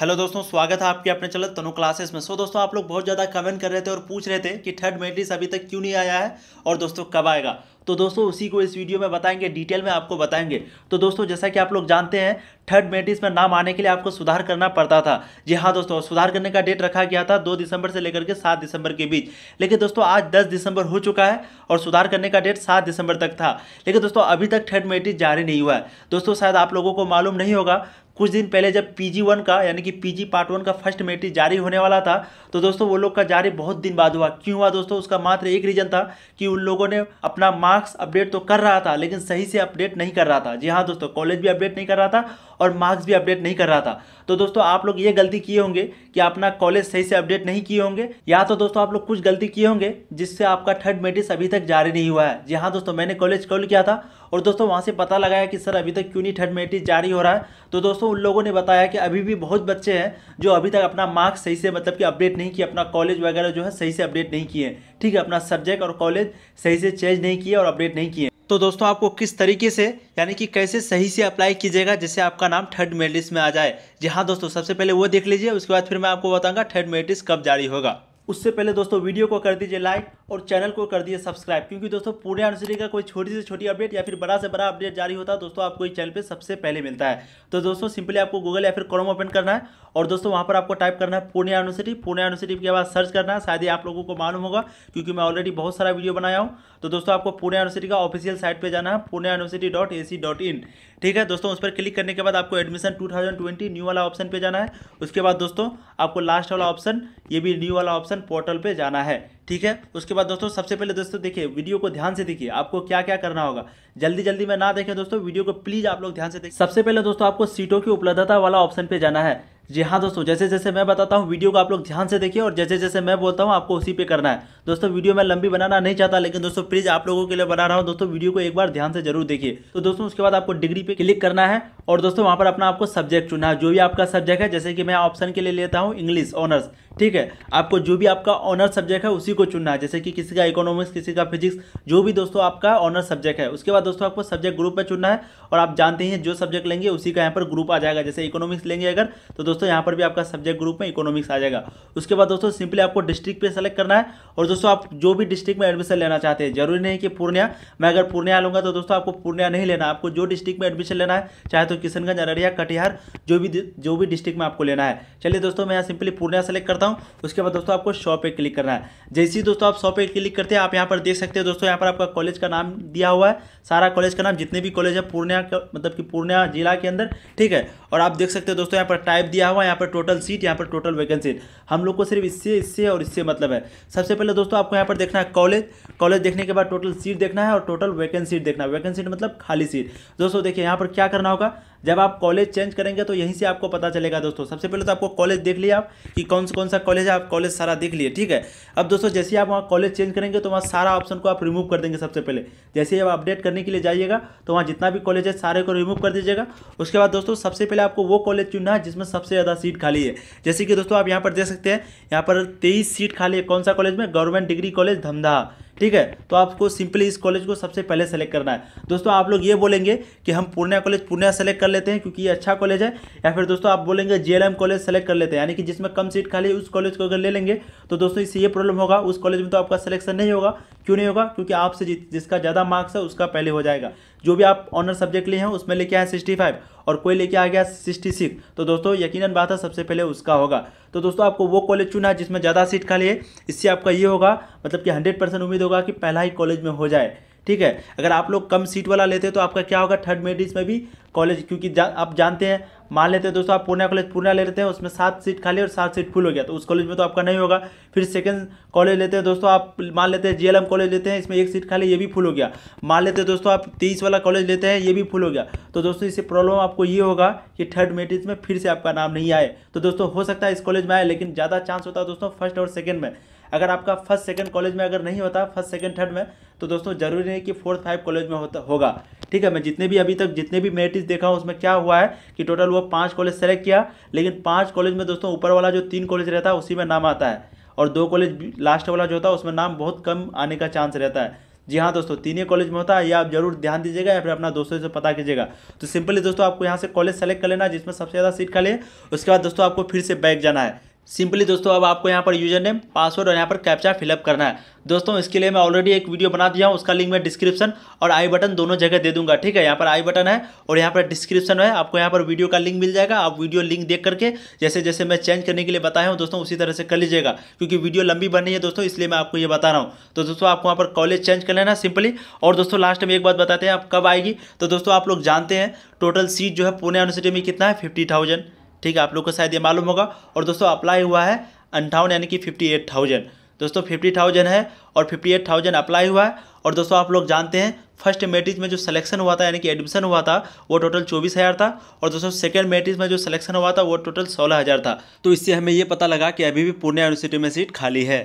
hello दोस्तों स्वागत है आपके अपने चलो तनु क्लासेस में सो दोस्तों आप लोग बहुत ज़्यादा कमेंट कर रहे थे और पूछ रहे थे कि थर्ड मेट्रिक्स अभी तक क्यों नहीं आया है और दोस्तों कब आएगा तो दोस्तों उसी को इस वीडियो में बताएंगे डिटेल में आपको बताएंगे तो दोस्तों जैसा कि आप लोग जानते हैं थर्ड मेटिस में नाम आने के लिए आपको सुधार करना पड़ता था जी हाँ दोस्तों सुधार करने का डेट रखा गया था दो दिसंबर से लेकर के सात दिसंबर के बीच लेकिन दोस्तों आज दस दिसंबर हो चुका है और सुधार करने का डेट सात दिसंबर तक था लेकिन दोस्तों अभी तक थर्ड मेटिस जारी नहीं हुआ है दोस्तों शायद आप लोगों को मालूम नहीं होगा कुछ दिन पहले जब पीजी वन का यानी कि पीजी पार्ट वन का फर्स्ट मेट्रिक जारी होने वाला था तो दोस्तों वो लोग का जारी बहुत दिन बाद हुआ क्यों हुआ दोस्तों उसका मात्र एक रीजन था कि उन लोगों ने अपना मार्क्स मार्क्स अपडेट तो कर रहा था लेकिन सही से अपडेट नहीं कर रहा था जी हाँ दोस्तों कॉलेज भी अपडेट नहीं कर रहा था और मार्क्स भी अपडेट नहीं कर रहा था तो दोस्तों आप लोग ये गलती किए होंगे कि अपना कॉलेज सही से अपडेट नहीं किए होंगे या तो दोस्तों आप लोग कुछ गलती किए होंगे जिससे आपका थर्ड मेटिस अभी तक जारी नहीं हुआ है जी हाँ दोस्तों मैंने कॉलेज कॉल किया था और दोस्तों वहाँ से पता लगाया कि सर अभी तक क्यों नहीं थर्ड मेटिस जारी हो रहा है तो दोस्तों उन लोगों ने बताया कि अभी भी बहुत बच्चे हैं जो अभी तक अपना मार्क्स सही से मतलब कि अपडेट नहीं किए अपना कॉलेज वगैरह जो है सही से अपडेट नहीं किए ठीक है अपना सब्जेक्ट और कॉलेज सही से चेंज नहीं किए और अपडेट नहीं किए तो दोस्तों आपको किस तरीके से यानी कि कैसे सही से अप्लाई कीजिएगा जिससे आपका नाम थर्ड मेरिट लिस्ट में आ जाए जी हाँ दोस्तों सबसे पहले वो देख लीजिए उसके बाद फिर मैं आपको बताऊंगा थर्ड मेरिट लिस्ट कब जारी होगा उससे पहले दोस्तों वीडियो को कर दीजिए लाइक और चैनल को कर दिए सब्सक्राइब क्योंकि दोस्तों पूरे यूनिवर्सिटी का कोई छोटी से छोटी अपडेट या फिर बड़ा से बड़ा अपडेट जारी होता है दोस्तों आपको इस चैनल पर सबसे पहले मिलता है तो दोस्तों सिंपली आपको गूगल या फिर कॉलम ओपन करना है और दोस्तों वहाँ पर आपको टाइप करना है पूर्णिया यूनिवर्सिटी पूर्णिया यूनिवर्सिटी के बाद सर्च करना है शायद ही आप लोगों को मालूम होगा क्योंकि मैं ऑलरेडी बहुत सारा वीडियो बनाया हूँ तो दोस्तों आपको पूर्णिया यूनिवर्सिटी का ऑफिशियल साइट पर जाना है Purnea university dot A C dot in ठीक है दोस्तों उस पर क्लिक करने के बाद आपको admission two thousand twenty new वाला ऑप्शन पर जाना है उसके बाद दोस्तों आपको लास्ट वाला ऑप्शन ये भी न्यू वाला ऑप्शन पोर्टल पर जाना है ठीक है उसके बाद दोस्तों सबसे पहले दोस्तों देखिए वीडियो को ध्यान से देखिए आपको क्या क्या करना होगा जल्दी जल्दी में ना देखें दोस्तों वीडियो को प्लीज आप लोग ध्यान से देखें सबसे पहले दोस्तों आपको सीटों की उपलब्धता वाला ऑप्शन पे जाना है जी हाँ दोस्तों जैसे जैसे मैं बताता हूँ वीडियो को आप लोग ध्यान से देखिए और जैसे जैसे मैं बोलता हूँ आपको उसी पे करना है दोस्तों वीडियो मैं लंबी बनाना नहीं चाहता लेकिन दोस्तों प्लीज आप लोगों के लिए बना रहा हूँ दोस्तों वीडियो को एक बार ध्यान से जरूर देखिए तो दोस्तों उसके बाद आपको डिग्री पे क्लिक करना है और दोस्तों वहाँ पर अपना आपको सब्जेक्ट चुना है जो भी आपका सब्जेक्ट है जैसे कि मैं ऑप्शन के लिए लेता हूँ इंग्लिश ऑनर्स ठीक है आपको जो भी आपका ऑनर्स सब्जेक्ट है उसी को चुनना है जैसे कि किसी का इकोनॉमिक्स किसी का फिजिक्स जो भी दोस्तों आपका ऑनर्स सब्जेक्ट है उसके बाद दोस्तों आपको सब्जेक्ट ग्रुप में चुनना है और आप जानते हैं जो सब्जेक्ट लेंगे उसी का यहाँ पर ग्रुप आ जाएगा जैसे इकोनॉमिक्स लेंगे अगर तो दोस्तों यहाँ पर भी आपका सब्जेक्ट ग्रुप में इकोनॉमिक्स आ जाएगा उसके बाद दोस्तों सिंपली आपको डिस्ट्रिक्ट पर सेलेक्ट करना है और दोस्तों आप जो भी डिस्ट्रिक्ट में एडमिशन लेना चाहते हैं जरूरी नहीं कि पूर्णिया मैं अगर पूर्णिया लूँगा तो दोस्तों आपको पूर्णिया नहीं लेना आपको जो डिस्ट्रिक्ट में एडमिशन लेना है चाहे तो किशनगंज अररिया कटिहार जो भी जो भी डिस्ट्रिक्ट में आपको लेना है चलिए दोस्तों मैं यहाँ सिंपली पूर्णिया सेलेक्ट करता हूँ उसके बाद दोस्तों आपको शॉप पे क्लिक करना है जैसे ही दोस्तों आप शॉप पे क्लिक करते हैं आप यहाँ पर देख सकते हैं दोस्तों यहाँ पर आपका कॉलेज का नाम दिया हुआ है सारा कॉलेज का नाम जितने भी कॉलेज है पूर्णिया मतलब कि पूर्णिया जिला के अंदर ठीक है और आप देख सकते हैं दोस्तों यहाँ पर टाइप दिया हुआ है यहाँ पर टोटल सीट यहाँ पर टोटल वैकेंसी हम लोग को सिर्फ इससे इससे और इससे मतलब है सबसे पहले दोस्तों आपको यहाँ पर देखना है कॉलेज कॉलेज देखने के बाद टोटल सीट देखना है और टोटल वैकेंसी देखना है वैकेंसी मतलब खाली सीट दोस्तों देखिए यहाँ पर क्या करना होगा जब आप कॉलेज चेंज करेंगे तो यहीं से आपको पता चलेगा दोस्तों सबसे पहले तो आपको कॉलेज देख लिया आप कि कौन सा कौन सा कॉलेज है आप कॉलेज सारा देख लिए ठीक है अब दोस्तों जैसे आप वहाँ कॉलेज चेंज करेंगे तो वहाँ सारा ऑप्शन को आप रिमूव कर देंगे सबसे पहले जैसे ही आप अपडेट करने के लिए जाइएगा तो वहाँ जितना भी कॉलेज है सारे को रिमूव कर दीजिएगा उसके बाद दोस्तों सबसे पहले आपको वो कॉलेज चुनना है जिसमें सबसे ज़्यादा सीट खाली है जैसे कि दोस्तों आप यहाँ पर देख सकते हैं यहाँ पर तेईस सीट खाली है कौन सा कॉलेज में गवर्नमेंट डिग्री कॉलेज धमधा ठीक है तो आपको सिंपली इस कॉलेज को सबसे पहले सेलेक्ट करना है दोस्तों आप लोग ये बोलेंगे कि हम पूर्णिया कॉलेज पूर्णिया सेलेक्ट कर लेते हैं क्योंकि ये अच्छा कॉलेज है या फिर दोस्तों आप बोलेंगे जेएलएम कॉलेज सेलेक्ट कर लेते हैं यानी कि जिसमें कम सीट खाली उस कॉलेज को अगर ले लेंगे तो दोस्तों इससे ये प्रॉब्लम होगा उस कॉलेज में तो आपका सिलेक्शन नहीं होगा क्यों नहीं होगा क्योंकि आपसे जिसका ज़्यादा मार्क्स है उसका पहले हो जाएगा जो भी आप ऑनर सब्जेक्ट लिए हैं उसमें लेके आए सिक्सटी फाइव और कोई लेके आ गया सिक्सटी सिक्स तो दोस्तों यकीनन बात है सबसे पहले उसका होगा तो दोस्तों आपको वो कॉलेज चुना है जिसमें ज़्यादा सीट खाली है इससे आपका ये होगा मतलब कि हंड्रेड परसेंट उम्मीद होगा कि पहला ही कॉलेज में हो जाए ठीक है अगर आप लोग कम सीट वाला लेते हैं तो आपका क्या होगा थर्ड मेडिस में भी कॉलेज क्योंकि जा, आप जानते हैं मान लेते हैं दोस्तों आप पूर्णिया कॉलेज पूर्णिया ले लेते हैं उसमें सात सीट खाली और सात सीट फुल हो गया तो उस कॉलेज में तो आपका नहीं होगा फिर सेकंड कॉलेज लेते हैं दोस्तों आप मान लेते हैं जीएलएम कॉलेज लेते हैं इसमें एक सीट खाली ये भी फुल हो गया मान लेते हैं दोस्तों आप तेईस वाला कॉलेज लेते हैं ये भी फुल हो गया तो दोस्तों इससे प्रॉब्लम आपको ये होगा कि थर्ड मेट्रिक में फिर से आपका नाम नहीं आए तो दोस्तों हो सकता है इस कॉलेज में आए लेकिन ज़्यादा चांस होता है दोस्तों फर्स्ट और सेकेंड में अगर आपका फर्स्ट सेकंड कॉलेज में अगर नहीं होता फर्स्ट सेकंड थर्ड में तो दोस्तों जरूरी नहीं कि फोर्थ फाइव कॉलेज में होता होगा ठीक है मैं जितने भी अभी तक जितने भी मेरिटिस देखा हूँ उसमें क्या हुआ है कि टोटल वो पाँच कॉलेज सेलेक्ट किया लेकिन पाँच कॉलेज में दोस्तों ऊपर वाला जो तीन कॉलेज रहता है उसी में नाम आता है और दो कॉलेज लास्ट वाला जो होता है उसमें नाम बहुत कम आने का चांस रहता है जी हाँ दोस्तों तीन ही कॉलेज में होता है या आप जरूर ध्यान दीजिएगा या फिर अपना दोस्तों से पता कीजिएगा तो सिंपली दोस्तों आपको यहाँ से कॉलेज सेलेक्ट कर लेना जिसमें सबसे ज़्यादा सीट खाली है उसके बाद दोस्तों आपको फिर से बैक जाना है सिंपली दोस्तों अब आपको यहाँ पर यूजर नेम पासवर्ड और यहाँ पर कैप्चा फिलअप करना है दोस्तों इसके लिए मैं ऑलरेडी एक वीडियो बना दिया हूँ उसका लिंक मैं डिस्क्रिप्शन और आई बटन दोनों जगह दे दूंगा ठीक है यहाँ पर आई बटन है और यहाँ पर डिस्क्रिप्शन है आपको यहाँ पर वीडियो का लिंक मिल जाएगा आप वीडियो लिंक देख करके जैसे जैसे मैं चेंज करने के लिए बताया हूँ दोस्तों उसी तरह से कर लीजिएगा क्योंकि वीडियो लंबी बनी है दोस्तों इसलिए मैं आपको ये बता रहा हूँ तो दोस्तों आपको वहाँ पर कॉलेज चेंज कर लेना सिंपली और दोस्तों लास्ट में एक बात बताते हैं आप कब आएगी तो दोस्तों आप लोग जानते हैं टोटल सीट जो है पुणे यूनिवर्सिटी में कितना है फिफ्टी थाउजेंड ठीक है आप लोग को शायद ये मालूम होगा और दोस्तों अप्लाई हुआ है अंठावन यानी कि फिफ्टी एट थाउजेंड दोस्तों फिफ्टी थाउजेंड है और फिफ्टी एट थाउजेंड अप्लाई हुआ है और दोस्तों आप लोग जानते हैं फर्स्ट मेट्रिक में जो सिलेक्शन हुआ था यानी कि एडमिशन हुआ था वो टोटल चौबीस हज़ार था और दोस्तों सेकेंड मेट्रिक में जो सिलेक्शन हुआ था वो टोटल सोलह हज़ार था तो इससे हमें ये पता लगा कि अभी भी पूर्णिया यूनिवर्सिटी में सीट खाली है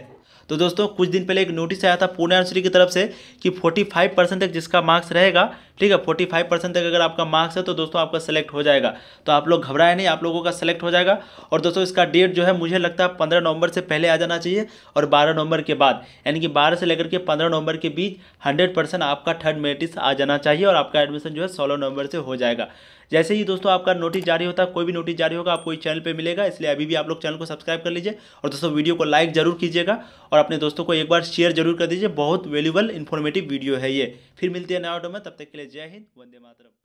तो दोस्तों कुछ दिन पहले एक नोटिस आया था पुणे यूनिवर्सिटी की तरफ से कि 45 परसेंट तक जिसका मार्क्स रहेगा ठीक है 45 परसेंट तक अगर आपका मार्क्स है तो दोस्तों आपका सेलेक्ट हो जाएगा तो आप लोग घबराए नहीं आप लोगों का सेलेक्ट हो जाएगा और दोस्तों इसका डेट जो है मुझे लगता है पंद्रह नवंबर से पहले आ जाना चाहिए और बारह नवंबर के बाद यानी कि बारह से लेकर के पंद्रह नवंबर के बीच हंड्रेड आपका थर्ड मेरिटिस आ जाना चाहिए और आपका एडमिशन जो है सोलह नवंबर से हो जाएगा जैसे ही दोस्तों आपका नोटिस जारी होता है कोई भी नोटिस जारी होगा आपको इस चैनल पर मिलेगा इसलिए अभी भी आप लोग चैनल को सब्सक्राइब कर लीजिए और दोस्तों वीडियो को लाइक जरूर कीजिएगा और अपने दोस्तों को एक बार शेयर जरूर कर दीजिए बहुत वैल्यूबल इन्फॉर्मेटिव वीडियो है ये फिर मिलती है नया ऑटो में तब तक के लिए जय हिंद वंदे मातरम